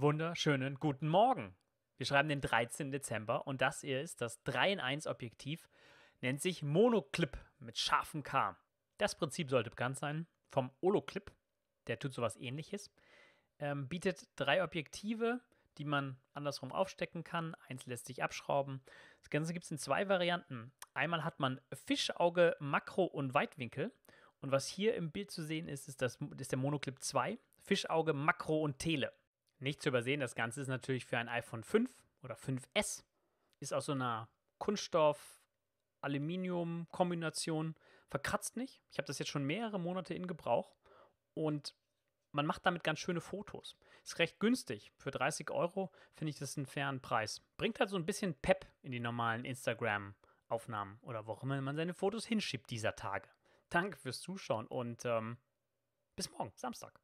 wunderschönen guten Morgen. Wir schreiben den 13. Dezember und das hier ist das 3 in 1 Objektiv, nennt sich Monoclip mit scharfem K. Das Prinzip sollte bekannt sein vom Oloclip, der tut sowas ähnliches, ähm, bietet drei Objektive, die man andersrum aufstecken kann, eins lässt sich abschrauben. Das Ganze gibt es in zwei Varianten. Einmal hat man Fischauge, Makro und Weitwinkel und was hier im Bild zu sehen ist, ist, das, ist der Monoclip 2, Fischauge, Makro und Tele. Nicht zu übersehen, das Ganze ist natürlich für ein iPhone 5 oder 5S. Ist aus so einer Kunststoff-Aluminium-Kombination. Verkratzt nicht. Ich habe das jetzt schon mehrere Monate in Gebrauch. Und man macht damit ganz schöne Fotos. Ist recht günstig. Für 30 Euro finde ich das einen fairen Preis. Bringt halt so ein bisschen Pep in die normalen Instagram-Aufnahmen oder wo immer man seine Fotos hinschiebt dieser Tage. Danke fürs Zuschauen und ähm, bis morgen, Samstag.